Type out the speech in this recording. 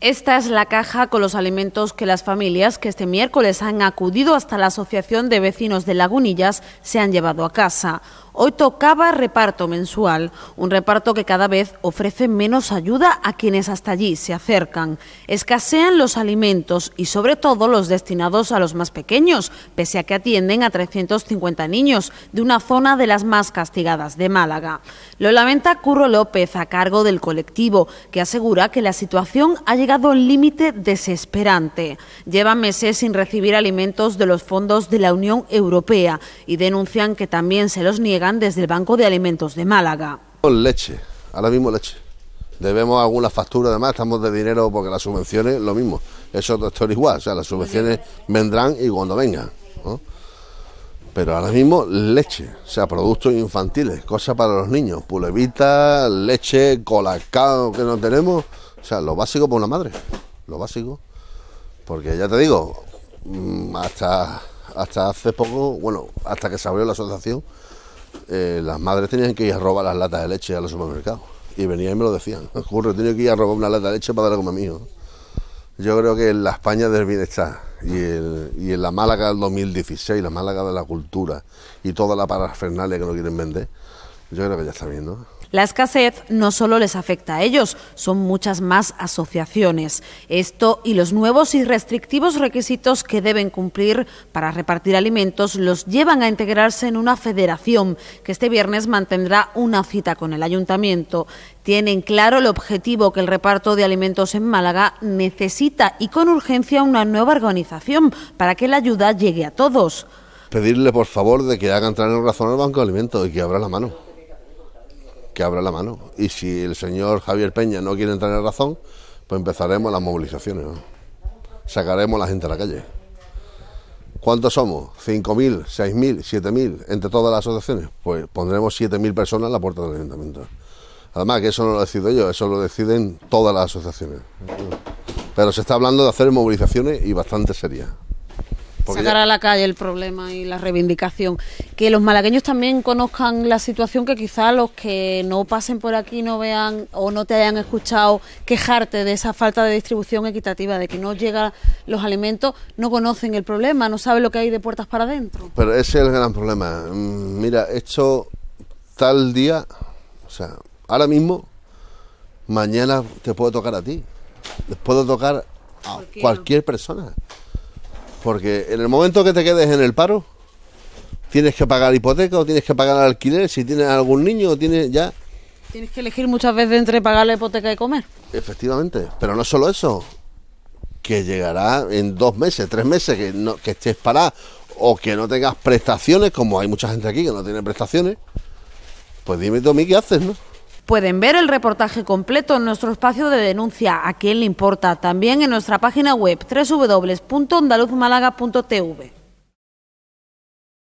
Esta es la caja con los alimentos que las familias que este miércoles han acudido hasta la Asociación de Vecinos de Lagunillas se han llevado a casa. Hoy tocaba reparto mensual, un reparto que cada vez ofrece menos ayuda a quienes hasta allí se acercan. Escasean los alimentos y sobre todo los destinados a los más pequeños, pese a que atienden a 350 niños de una zona de las más castigadas de Málaga. Lo lamenta Curro López a cargo del colectivo, que asegura que la situación ha llegado al límite desesperante. Llevan meses sin recibir alimentos de los fondos de la Unión Europea y denuncian que también se los niegan desde el Banco de Alimentos de Málaga. Leche, ahora mismo leche. Debemos algunas facturas, además estamos de dinero porque las subvenciones, lo mismo. Eso es igual, o sea, las subvenciones vendrán y cuando vengan. Pero ahora mismo leche, o sea, productos infantiles, cosas para los niños, pulevitas, leche, colacao que no tenemos. O sea, lo básico por una madre, lo básico. Porque ya te digo, mm, hasta, hasta hace poco, bueno, hasta que se abrió la asociación, eh, las madres tenían que ir a robar las latas de leche a los supermercados. Y venían y me lo decían. Ocurre, tenía que ir a robar una lata de leche para darle a mi Yo creo que en la España del bienestar y, en la Málaga del 2016, la Málaga de la cultura y toda la parafernalia que no quieren vender, yo creo que ya está bien, la escasez no solo les afecta a ellos, son muchas más asociaciones. Esto y los nuevos y restrictivos requisitos que deben cumplir para repartir alimentos los llevan a integrarse en una federación que este viernes mantendrá una cita con el ayuntamiento. Tienen claro el objetivo que el reparto de alimentos en Málaga necesita y con urgencia una nueva organización para que la ayuda llegue a todos. Pedirle por favor de que hagan entrar en razón al Banco de Alimentos y que abra la mano que abra la mano. Y si el señor Javier Peña no quiere entrar en razón, pues empezaremos las movilizaciones. Sacaremos a la gente a la calle. ¿Cuántos somos? ¿5.000, 6.000, 7.000 entre todas las asociaciones? Pues pondremos 7.000 personas en la puerta del ayuntamiento. Además, que eso no lo decido yo, eso lo deciden todas las asociaciones. Pero se está hablando de hacer movilizaciones y bastante serias. Sacar a la calle el problema y la reivindicación. Que los malagueños también conozcan la situación que quizá los que no pasen por aquí no vean o no te hayan escuchado quejarte de esa falta de distribución equitativa, de que no llegan los alimentos, no conocen el problema, no saben lo que hay de puertas para adentro. Pero ese es el gran problema. Mm, mira, esto tal día, o sea, ahora mismo, mañana te puedo tocar a ti, les puedo tocar a cualquier persona. Porque en el momento que te quedes en el paro, tienes que pagar hipoteca o tienes que pagar alquiler si tienes algún niño o tienes ya. Tienes que elegir muchas veces entre pagar la hipoteca y comer. Efectivamente, pero no solo eso, que llegará en dos meses, tres meses, que, no, que estés parado o que no tengas prestaciones, como hay mucha gente aquí que no tiene prestaciones, pues dime tú a mí qué haces, ¿no? Pueden ver el reportaje completo en nuestro espacio de denuncia, a quien le importa, también en nuestra página web www.ondaluzmálaga.tv.